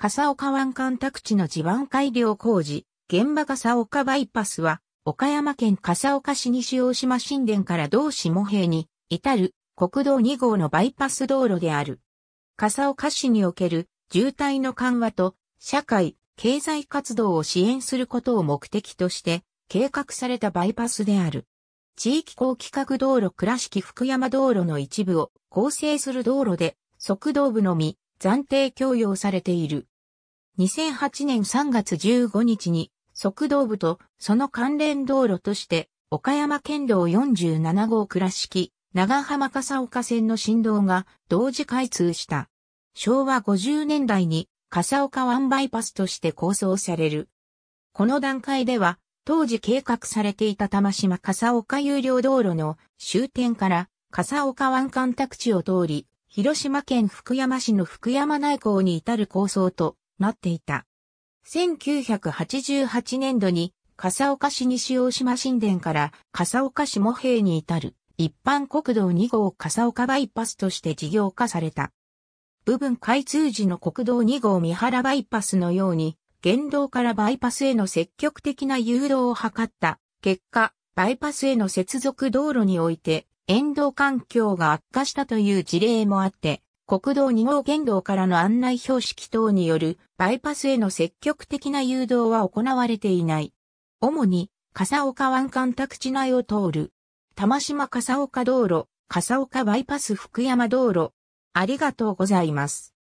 笠岡湾干拓地の地盤改良工事、現場笠岡バイパスは、岡山県笠岡市西大島新田から同下平に、至る国道2号のバイパス道路である。笠岡市における渋滞の緩和と社会、経済活動を支援することを目的として計画されたバイパスである。地域高規格道路倉敷福山道路の一部を構成する道路で、側道部のみ暫定供用されている。2008年3月15日に、側道部とその関連道路として、岡山県道47号倉敷、長浜笠岡線の振動が同時開通した。昭和50年代に笠岡湾バイパスとして構想される。この段階では、当時計画されていた玉島笠岡有料道路の終点から笠岡湾干拓地を通り、広島県福山市の福山内港に至る構想となっていた。1988年度に、笠岡市西大島新田から笠岡市茂平に至る一般国道2号笠岡バイパスとして事業化された。部分開通時の国道2号三原バイパスのように、原道からバイパスへの積極的な誘導を図った結果、バイパスへの接続道路において、沿道環境が悪化したという事例もあって、国道2号県道からの案内標識等によるバイパスへの積極的な誘導は行われていない。主に、笠岡湾間宅地内を通る、玉島笠岡道路、笠岡バイパス福山道路。ありがとうございます。